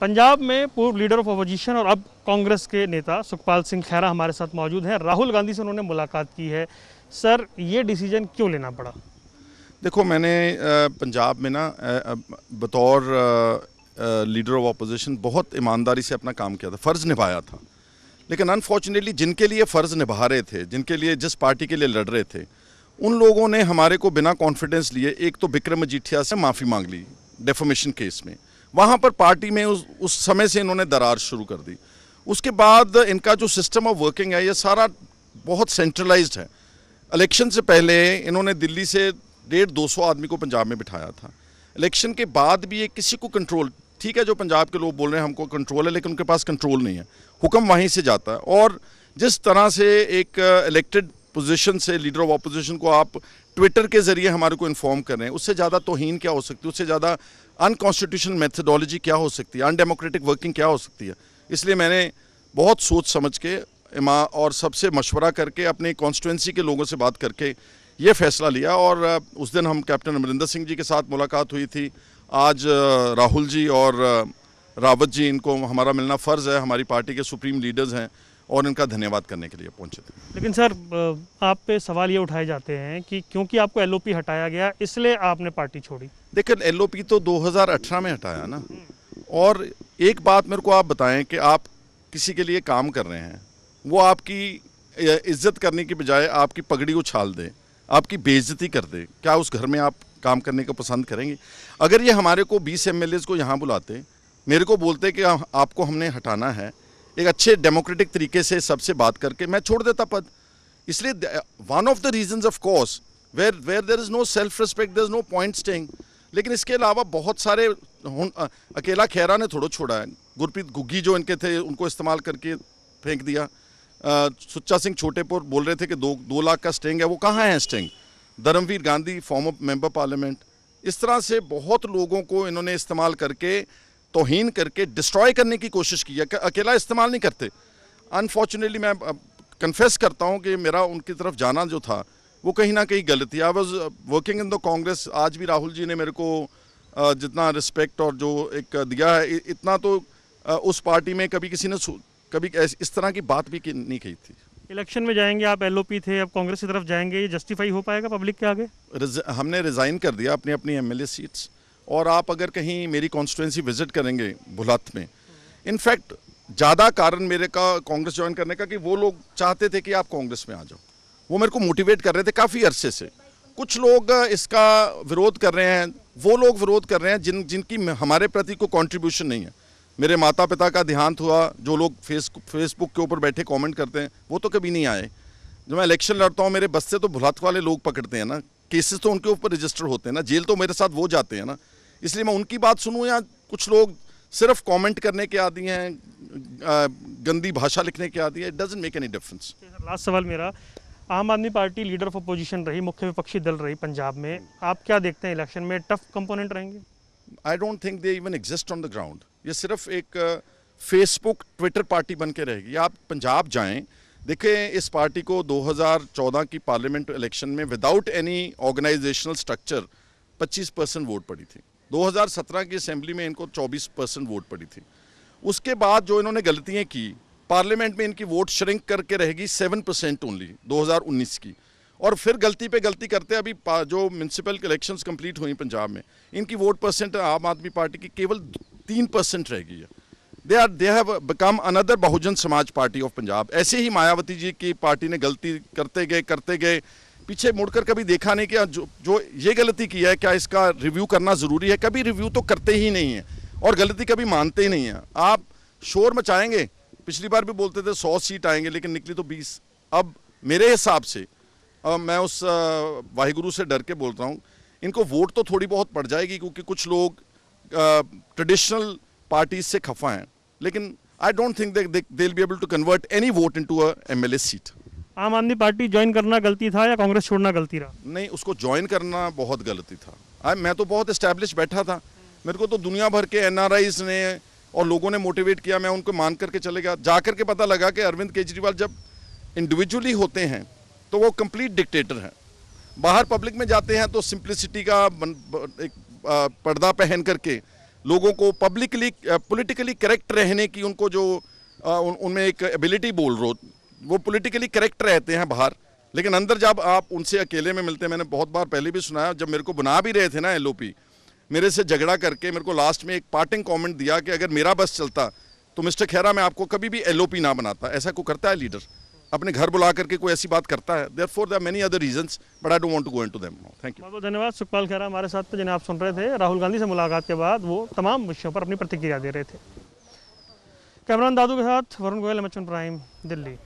पंजाब में पूर्व leader of opposition और अब कांग्रेस के नेता सुखपाल सिंह खैरा हमारे साथ मौजूद हैं राहुल गांधी से उन्होंने मुलाकात की है सर ये डिसीजन क्यों लेना पड़ा देखो मैंने पंजाब में ना बतौर लीडर ऑफ अपोजिशन बहुत ईमानदारी से अपना काम किया था फ़र्ज़ निभाया था लेकिन अनफॉर्चुनेटली जिनके लिए फ़र्ज़ निभा रहे थे जिनके लिए जिस पार्टी के लिए लड़ रहे थे उन लोगों ने हमारे को बिना कॉन्फिडेंस लिए एक तो बिक्रम मजीठिया से माफ़ी मांग ली डेफोमेशन केस में वहाँ पर पार्टी में उस उस समय से इन्होंने दरार शुरू कर दी उसके बाद इनका जो सिस्टम ऑफ वर्किंग है ये सारा बहुत सेंट्रलाइज्ड है इलेक्शन से पहले इन्होंने दिल्ली से डेढ़ दो सौ आदमी को पंजाब में बिठाया था इलेक्शन के बाद भी ये किसी को कंट्रोल ठीक है जो पंजाब के लोग बोल रहे हैं हमको कंट्रोल है लेकिन उनके पास कंट्रोल नहीं है हुक्म वहीं से जाता है और जिस तरह से एक इलेक्टेड uh, पोजीशन से लीडर ऑफ अपोजिशन को आप ट्विटर के ज़रिए हमारे को इन्फॉर्म कर रहे हैं उससे ज़्यादा तोहन क्या हो सकती है उससे ज़्यादा अनकॉन्स्टिट्यूशन मेथडोलॉजी क्या हो सकती है अनडेमोक्रेटिक वर्किंग क्या हो सकती है इसलिए मैंने बहुत सोच समझ के इमा और सबसे मशवरा करके अपने कॉन्स्टिट्यूंसी के लोगों से बात करके ये फैसला लिया और उस दिन हम कैप्टन अमरिंदर सिंह जी के साथ मुलाकात हुई थी आज राहुल जी और रावत जी इनको हमारा मिलना फ़र्ज़ है हमारी पार्टी के सुप्रीम लीडर्स हैं और इनका धन्यवाद करने के लिए पहुंचे थे लेकिन सर आप पे सवाल ये उठाए जाते हैं कि क्योंकि आपको एलओपी हटाया गया इसलिए आपने पार्टी छोड़ी देखिए एलओपी तो 2018 में हटाया ना और एक बात मेरे को आप बताएं कि आप किसी के लिए काम कर रहे हैं वो आपकी इज्जत करने की बजाय आपकी पगड़ी उछाल दे आपकी बेइज्जती कर दे क्या उस घर में आप काम करने को पसंद करेंगे अगर ये हमारे को बीस एम को यहाँ बुलाते मेरे को बोलते कि आपको हमने हटाना है एक अच्छे डेमोक्रेटिक तरीके से सबसे बात करके मैं छोड़ देता पद इसलिए one of the reason of course where where there is no self respect there is no point staying लेकिन इसके अलावा बहुत सारे अकेला खैरा ने थोड़ा छोड़ा है गुरप्रीत गुग्गी जो इनके थे उनको इस्तेमाल करके फेंक दिया सुच्चा सिंह छोटेपुर बोल रहे थे कि दो दो लाख का स्टेंग है वो कहाँ है स्टेंग Dharamvir Gandhi former member parliament इस तरह से बहुत लोगों को इन्होंने इस्तेमाल करके तोहन करके डिस्ट्रॉय करने की कोशिश की है अकेला इस्तेमाल नहीं करते अनफॉर्चुनेटली मैं कन्फेस करता हूँ कि मेरा उनकी तरफ जाना जो था वो कहीं ना कहीं गलत थी I was working in the Congress आज भी राहुल जी ने मेरे को uh, जितना रिस्पेक्ट और जो एक दिया है इतना तो uh, उस पार्टी में कभी किसी ने कभी इस तरह की बात भी नहीं कही थी इलेक्शन में जाएंगे आप एलओपी थे अब कांग्रेस की तरफ जाएंगे ये जस्टिफाई हो पाएगा पब्लिक के आगे हमने रिज़ाइन कर दिया अपनी अपनी एमएलए सीट्स और आप अगर कहीं मेरी कॉन्स्टिट्यूंसी विजिट करेंगे भुलात में इनफैक्ट ज़्यादा कारण मेरे का कांग्रेस ज्वाइन करने का कि वो लोग चाहते थे कि आप कांग्रेस में आ जाओ वो मेरे को मोटिवेट कर रहे थे काफ़ी अरसे से कुछ लोग इसका विरोध कर रहे हैं वो लोग विरोध कर रहे हैं जिन जिनकी हमारे प्रति कोई कॉन्ट्रीब्यूशन नहीं है मेरे माता पिता का देहांत हुआ जो लोग फेस फेसबुक के ऊपर बैठे कॉमेंट करते हैं वो तो कभी नहीं आए जब मैं इलेक्शन लड़ता हूँ मेरे बस से तो भुलात वाले लोग पकड़ते हैं ना केसेस तो उनके ऊपर रजिस्टर होते हैं ना जेल तो मेरे साथ वो जाते हैं ना इसलिए मैं उनकी बात सुनूँ या कुछ लोग सिर्फ कमेंट करने के आदि हैं गंदी भाषा लिखने के आदि है it doesn't make any difference last सवाल मेरा आम Aadmi party leader of opposition रही मुख्य विपक्षी दल रही पंजाब में आप क्या देखते हैं इलेक्शन में टफ कंपोनेंट रहेंगे I don't think they even exist on the ground ये सिर्फ एक फेसबुक ट्विटर पार्टी बन के रहेगी आप पंजाब जाएं देखें इस पार्टी को 2014 की पार्लियामेंट इलेक्शन में without any organisational structure 25 percent vote पड़ी थी 2017 की असेंबली में इनको 24 परसेंट वोट पड़ी थी उसके बाद जो इन्होंने गलतियाँ की पार्लियामेंट में इनकी वोट श्रिंक करके रहेगी सेवन परसेंट ओनली 2019 की और फिर गलती पे गलती करते अभी जो म्यूनसिपल इलेक्शंस कंप्लीट हुई पंजाब में इनकी वोट परसेंट आम आदमी पार्टी की केवल तीन परसेंट रह गई है they are they have become another Bahujan Samaj party of Punjab ऐसे ही मायावती जी की पार्टी ने गलती करते गए करते गए पीछे मुड़कर कभी देखा नहीं कि जो जो ये गलती की है क्या इसका रिव्यू करना ज़रूरी है कभी रिव्यू तो करते ही नहीं है और गलती कभी मानते ही नहीं है आप शोर मचाएंगे पिछली बार भी बोलते थे सौ सीट आएंगे लेकिन निकली तो बीस अब मेरे हिसाब से अब मैं उस वाहिगुरु से डर के बोल रहा हूँ इनको वोट तो थोड़ी बहुत पड़ जाएगी क्योंकि कुछ लोग ट्रेडिशनल पार्टीज से खफा हैं लेकिन I don't think they they be able to convert any vote into a M seat Aam Aadmi party join करना गलती था या कांग्रेस छोड़ना गलती रहा नहीं उसको ज्वाइन करना बहुत गलती था आ, मैं तो बहुत स्टैब्लिश बैठा था मेरे को तो दुनिया भर के एन ने और लोगों ने मोटिवेट किया मैं उनको मान करके चले गया जा करके पता लगा कि अरविंद केजरीवाल जब इंडिविजुअली होते हैं तो वो कंप्लीट डिक्टेटर हैं बाहर पब्लिक में जाते हैं तो सिंप्लिसिटी का एक पर्दा पहन करके लोगों को पब्लिकली पॉलिटिकली करेक्ट रहने की उनको जो उनमें एक एबिलिटी बोल रो वो पॉलिटिकली करेक्ट रहते हैं बाहर लेकिन अंदर जब आप उनसे अकेले में मिलते हैं मैंने बहुत बार पहले भी सुनाया जब मेरे को बना भी रहे थे ना एल मेरे से झगड़ा करके मेरे को लास्ट में एक पार्टिंग कमेंट दिया कि अगर मेरा बस चलता तो मिस्टर खैरा मैं आपको कभी भी एल ना बनाता ऐसा को करता है लीडर अपने घर बुला करके कोई ऐसी बात करता है there for many other reason but I don't to go to them thank you बहुत धन्यवाद सुखपाल खेरा हमारे साथ तो जिन्हें आप सुन रहे थे राहुल गांधी से मुलाकात के बाद वो तमाम विषयों पर अपनी प्रतिक्रिया दे रहे थे कैमरान दादू के साथ वरुण गोयल एम प्राइम दिल्ली